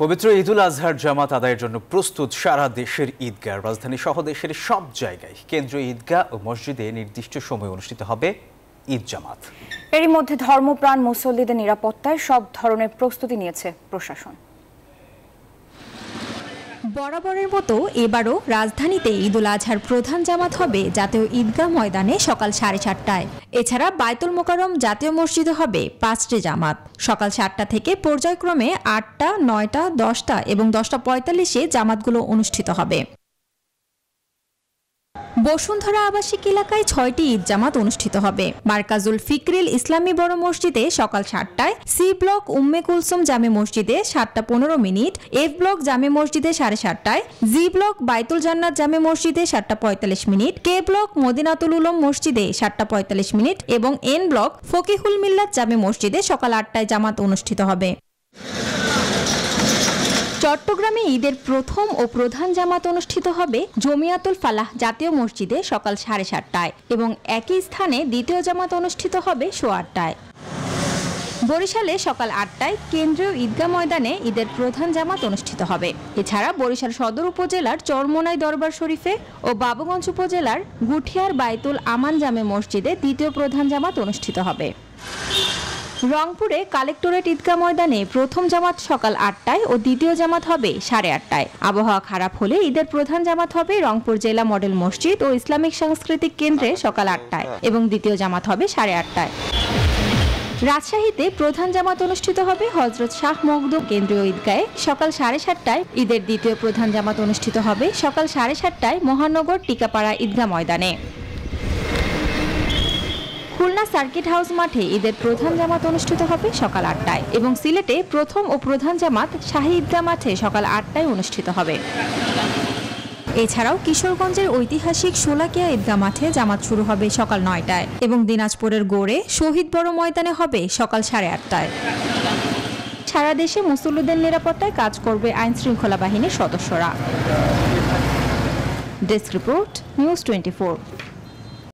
পবিত্র ঈদুল আজহার জামাত আদায়ের জন্য প্রস্তুত সারা দেশের ঈদগাহ রাজধানী সহ দেশের সব জায়গায় কেন্দ্রীয় ঈদগাহ ও মসজিদে নির্দিষ্ট সময় অনুষ্ঠিত হবে ঈদ জামাত এরই মধ্যে ধর্মপ্রাণ মুসল্লিদের নিরাপত্তায় সব ধরনের প্রস্তুতি নিয়েছে প্রশাসন বরাবরের মতো এবারও রাজধানীতে ঈদ উল আজহার প্রধান জামাত হবে জাতীয় ঈদগাহ ময়দানে সকাল সাড়ে সাতটায় এছাড়া বায়তুল মোকারম জাতীয় মসজিদে হবে পাঁচটি জামাত সকাল সাতটা থেকে পর্যায়ক্রমে আটটা নয়টা দশটা এবং দশটা পঁয়তাল্লিশে জামাতগুলো অনুষ্ঠিত হবে বসুন্ধরা আবাসিক এলাকায় ছয়টি ঈদ জামাত অনুষ্ঠিত হবে মার্কাজুল ফিকরিল ইসলামী বড় মসজিদে সকাল সাতটায় সি ব্লক উম্মে কুলসুম জামে মসজিদে সাতটা পনেরো মিনিট এফ ব্লক জামে মসজিদে সাড়ে সাতটায় জি ব্লক বাইতুল জান্নাত জামে মসজিদে সাতটা পঁয়তাল্লিশ মিনিট কে ব্লক মদিনাতুল উলম মসজিদে সাতটা পঁয়তাল্লিশ মিনিট এবং এন ব্লক ফকিহুল মিল্লাত জামে মসজিদে সকাল আটটায় জামাত অনুষ্ঠিত হবে চট্টগ্রামে ঈদের প্রথম ও প্রধান জামাত অনুষ্ঠিত হবে জমিয়াতুল ফালাহ জাতীয় মসজিদে সকাল সাড়ে সাতটায় এবং একই স্থানে দ্বিতীয় জামাত অনুষ্ঠিত হবে শো আটটায় বরিশালে সকাল আটটায় কেন্দ্রীয় ঈদগাহ ময়দানে ঈদের প্রধান জামাত অনুষ্ঠিত হবে এছাড়া বরিশাল সদর উপজেলার চরমোনাই দরবার শরীফে ও বাবুগঞ্জ উপজেলার গুঠিয়ার বাইতুল আমান জামে মসজিদে দ্বিতীয় প্রধান জামাত অনুষ্ঠিত হবে রংপুরে কালেক্টরেট ঈদগাহ ময়দানে প্রথম জামাত সকাল আটটায় ও দ্বিতীয় জামাত হবে সাড়ে আটটায় আবহাওয়া খারাপ হলে ঈদের প্রধান জামাত হবে রংপুর জেলা মডেল মসজিদ ও ইসলামিক সাংস্কৃতিক কেন্দ্রে সকাল আটটায় এবং দ্বিতীয় জামাত হবে সাড়ে আটটায় রাজশাহীতে প্রধান জামাত অনুষ্ঠিত হবে হজরত শাহ মখদুম কেন্দ্রীয় ঈদগাহে সকাল সাড়ে সাতটায় ঈদের দ্বিতীয় প্রধান জামাত অনুষ্ঠিত হবে সকাল সাড়ে সাতটায় মহানগর টিকাপাড়া ঈদগাহ ময়দানে খুলনা সার্কিট হাউস মাঠে ঈদের প্রধান জামাত অনুষ্ঠিত হবে সকাল আটটায় এবং সিলেটে প্রথম ও প্রধান জামাত শাহী ঈদগাহ মাঠে সকাল আটটায় অনুষ্ঠিত হবে এছাড়াও কিশোরগঞ্জের ঐতিহাসিক সোলাকিয়া ঈদগা মাঠে জামাত শুরু হবে সকাল নয়টায় এবং দিনাজপুরের গোড়ে শহীদ বড় ময়দানে হবে সকাল সাড়ে আটটায় সারা দেশে মুসল্লিদের নিরাপত্তায় কাজ করবে আইন শৃঙ্খলা বাহিনীর সদস্যরা ডেস্ক রিপোর্ট নিউজ টোয়েন্টি